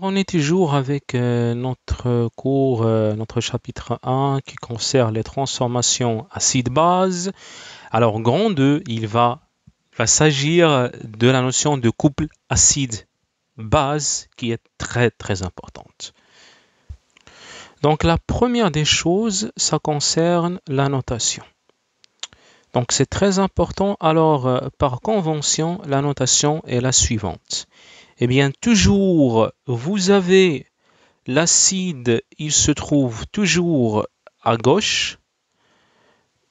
On est toujours avec euh, notre cours, euh, notre chapitre 1 qui concerne les transformations acide-base. Alors, grand 2, il va, s'agir de la notion de couple acide-base qui est très très importante. Donc, la première des choses, ça concerne la notation. Donc, c'est très important. Alors, euh, par convention, la notation est la suivante. Eh bien, toujours, vous avez l'acide, il se trouve toujours à gauche,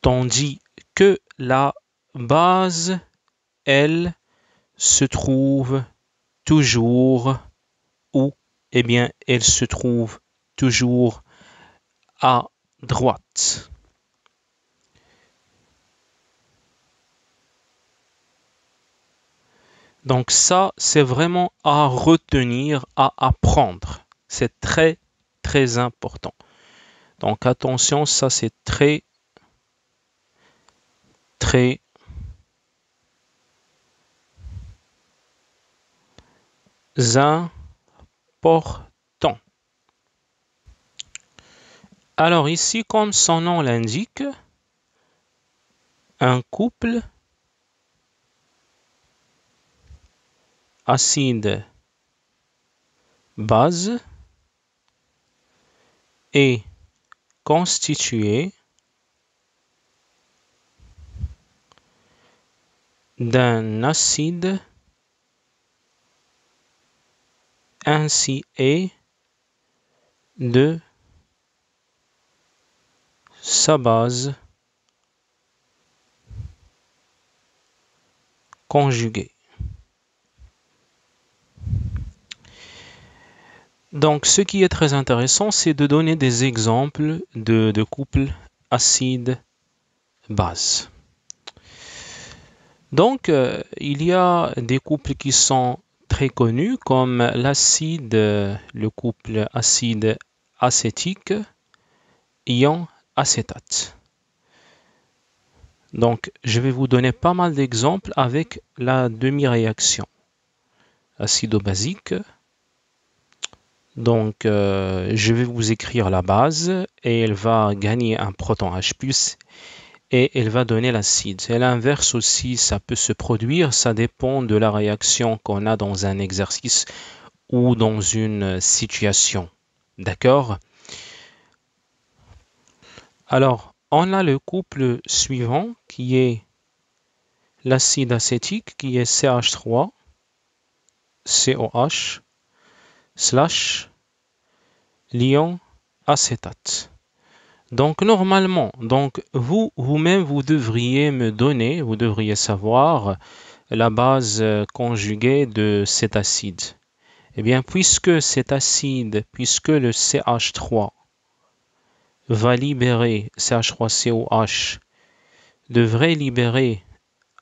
tandis que la base, elle, se trouve toujours où Eh bien, elle se trouve toujours à droite. Donc ça, c'est vraiment à retenir, à apprendre. C'est très, très important. Donc attention, ça c'est très, très, important. Alors ici, comme son nom l'indique, un couple acide base est constitué d'un acide ainsi est de sa base conjuguée. Donc, ce qui est très intéressant, c'est de donner des exemples de, couples acide-base. Donc, euh, il y a des couples qui sont très connus, comme l'acide, le couple acide acétique, ion acétate. Donc, je vais vous donner pas mal d'exemples avec la demi-réaction acido-basique, donc, euh, je vais vous écrire la base et elle va gagner un proton H+, et elle va donner l'acide. Et l'inverse aussi, ça peut se produire, ça dépend de la réaction qu'on a dans un exercice ou dans une situation. D'accord Alors, on a le couple suivant qui est l'acide acétique qui est CH3 COH slash l'ion acétate. Donc normalement, donc vous vous-même vous devriez me donner, vous devriez savoir la base euh, conjuguée de cet acide. Eh bien, puisque cet acide, puisque le CH3 va libérer CH3COH, devrait libérer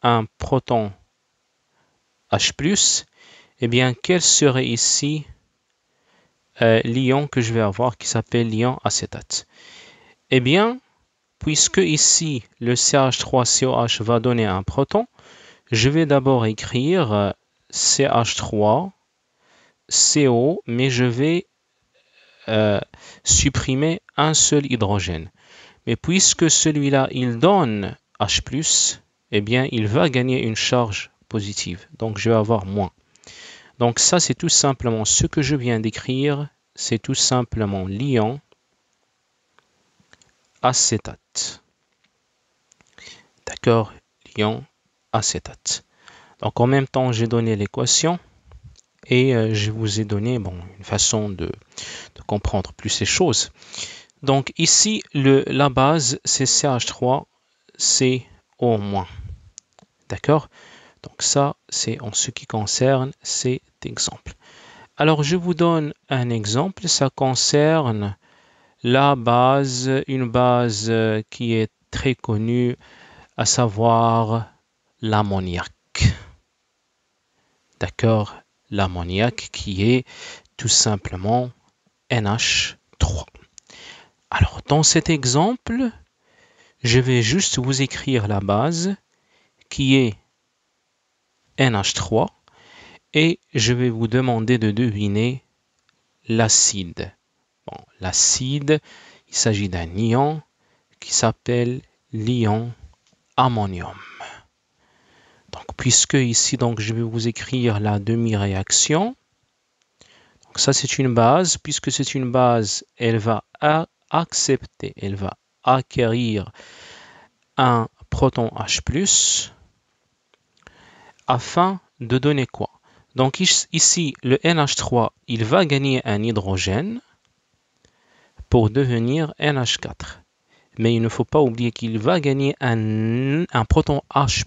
un proton H+, eh bien, quel serait ici euh, l'ion que je vais avoir qui s'appelle l'ion acétate. Eh bien, puisque ici le CH3COH va donner un proton, je vais d'abord écrire euh, CH3CO, mais je vais euh, supprimer un seul hydrogène. Mais puisque celui-là, il donne H+, eh bien, il va gagner une charge positive. Donc, je vais avoir moins. Donc ça, c'est tout simplement ce que je viens d'écrire, c'est tout simplement liant acétate. D'accord L'ion acétate. Donc en même temps, j'ai donné l'équation et euh, je vous ai donné une façon de, comprendre plus ces choses. Donc ici, le, la base, c'est CH3CO-. D'accord Donc ça, c'est en ce qui concerne c'est exemple. Alors, je vous donne un exemple. Ça concerne la base, une base qui est très connue, à savoir l'ammoniac. D'accord L'ammoniac qui est tout simplement NH3. Alors, dans cet exemple, je vais juste vous écrire la base qui est NH3 et je vais vous demander de deviner l'acide. l'acide, il s'agit d'un ion qui s'appelle l'ion ammonium. Donc, puisque ici, donc, je vais vous écrire la demi-réaction. Donc, ça, c'est une base. Puisque c'est une base, elle va accepter, elle va acquérir un proton H+, afin de donner quoi donc ici, le NH3, il va gagner un hydrogène pour devenir NH4. Mais il ne faut pas oublier qu'il va gagner un, proton H+.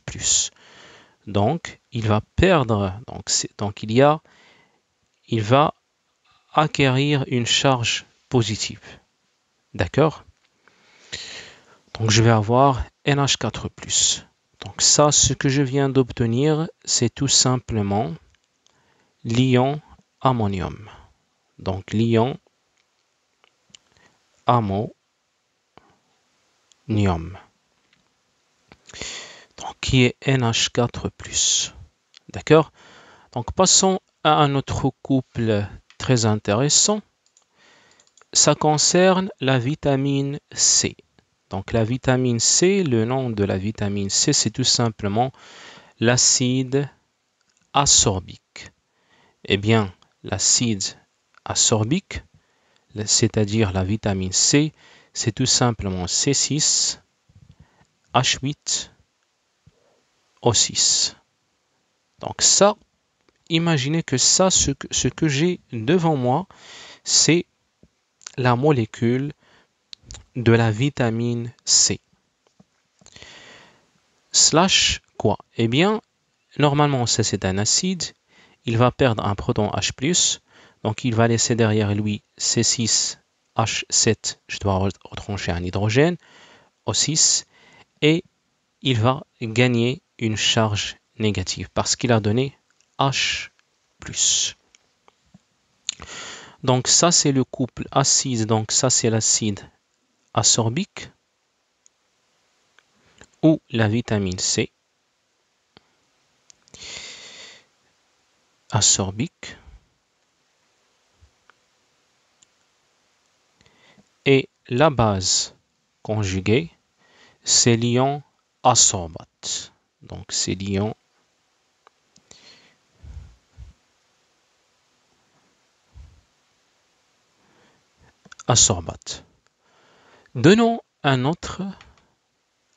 Donc, il va perdre, donc, donc il y a, il va acquérir une charge positive. D'accord Donc, je vais avoir NH4+. Donc ça, ce que je viens d'obtenir, c'est tout simplement L'ion ammonium, donc l'ion ammonium, donc qui est NH4+. D'accord Donc passons à un autre couple très intéressant. Ça concerne la vitamine C. Donc la vitamine C, le nom de la vitamine C, c'est tout simplement l'acide asorbique. Eh bien, l'acide ascorbique, c'est-à-dire la vitamine C, c'est tout simplement C6, H8, O6. Donc ça, imaginez que ça, ce que, ce que j'ai devant moi, c'est la molécule de la vitamine C. Slash quoi Eh bien, normalement, ça c'est un acide, il va perdre un proton H+, donc il va laisser derrière lui C6, H7, je dois retrancher un hydrogène, O6, et il va gagner une charge négative parce qu'il a donné H+. Donc ça c'est le couple acide, donc ça c'est l'acide asorbique ou la vitamine C assorbique et la base conjuguée, c'est l'ion asorbate. Donc c'est l'ion assorbate. Donnons un autre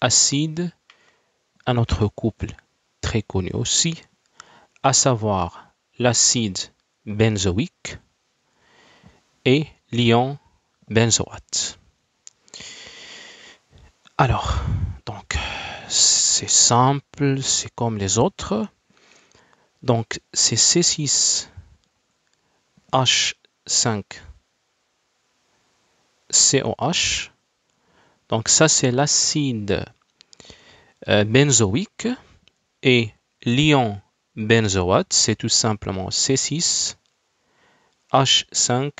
acide, un autre couple très connu aussi, à savoir l'acide benzoïque et l'ion benzoate. Alors, donc, c'est simple, c'est comme les autres. Donc, c'est C6H5COH. Donc, ça, c'est l'acide euh, benzoïque et l'ion benzoate, c'est tout simplement C6, H5,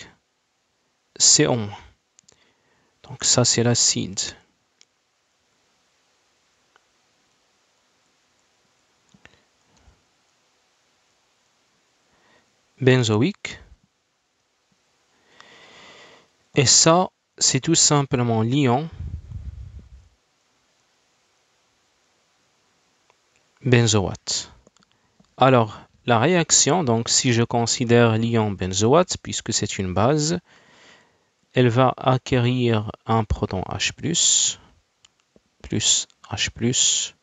CO. Donc ça, c'est l'acide. benzoïque. Et ça, c'est tout simplement l'ion benzoate. Alors, la réaction, donc si je considère l'ion benzoate, puisque c'est une base, elle va acquérir un proton H+, plus H+,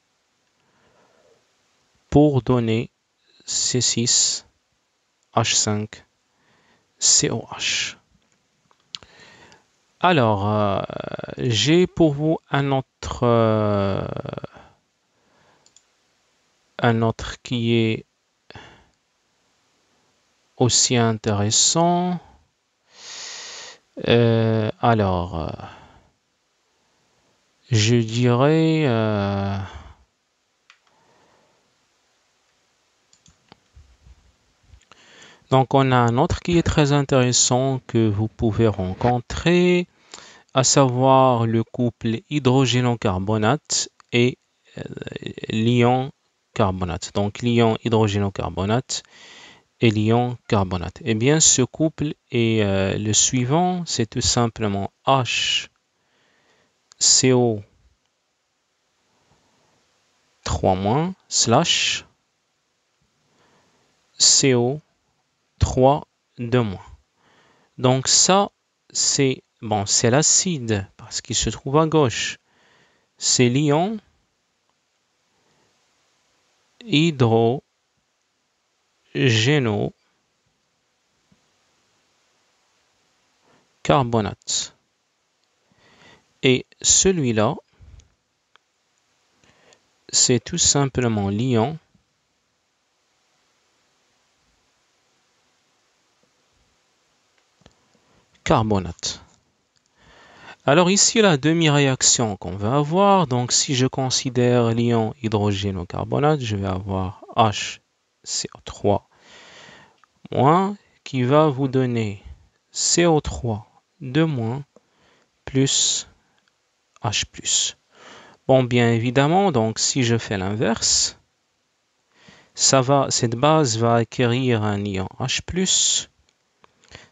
pour donner C6H5COH. Alors, euh, j'ai pour vous un autre... Euh, un autre qui est aussi intéressant. Euh, alors, euh, je dirais... Euh, donc, on a un autre qui est très intéressant que vous pouvez rencontrer, à savoir le couple hydrogénocarbonate et l'ion carbonate. Donc l'ion hydrogénocarbonate et l'ion carbonate. Eh bien, ce couple est euh, le suivant, c'est tout simplement HCO 3- slash CO3 2-. Donc ça, c'est bon, c'est l'acide parce qu'il se trouve à gauche. C'est l'ion Hydrogénocarbonate carbonate Et celui-là, c'est tout simplement l'ion carbonate. Alors ici, la demi-réaction qu'on va avoir, donc si je considère l'ion hydrogène au carbonate, je vais avoir HCO3- qui va vous donner CO3 de moins plus H+. Bon, bien évidemment, donc si je fais l'inverse, ça va, cette base va acquérir un ion H+,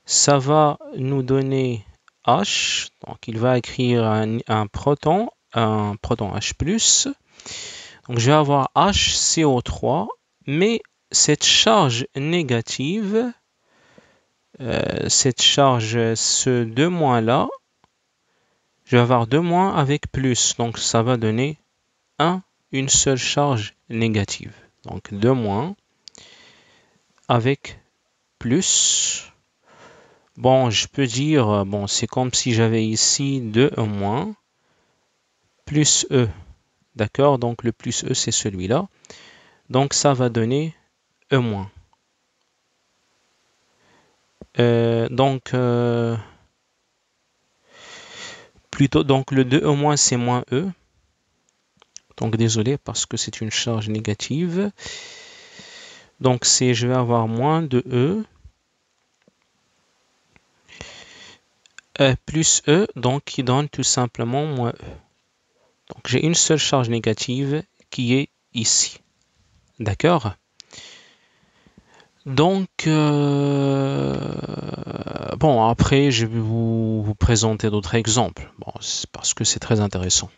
ça va nous donner H. Donc, il va écrire un, proton, un proton H+. Donc, je vais avoir HCO3, mais cette charge négative, euh, cette charge, ce 2 moins-là, je vais avoir 2 moins avec plus. Donc, ça va donner un une seule charge négative. Donc, 2 moins avec plus Bon, je peux dire, euh, bon, c'est comme si j'avais ici 2 e moins, plus E. D'accord Donc le plus E, c'est celui-là. Donc ça va donner E moins. Euh, donc, euh, plutôt, donc le 2 E moins, c'est moins E. Donc désolé parce que c'est une charge négative. Donc c'est, je vais avoir moins de E E plus E, donc qui donne tout simplement moins E. Donc j'ai une seule charge négative qui est ici. D'accord donc, euh, bon, après, je vais vous, présenter d'autres exemples, bon, parce que c'est très intéressant.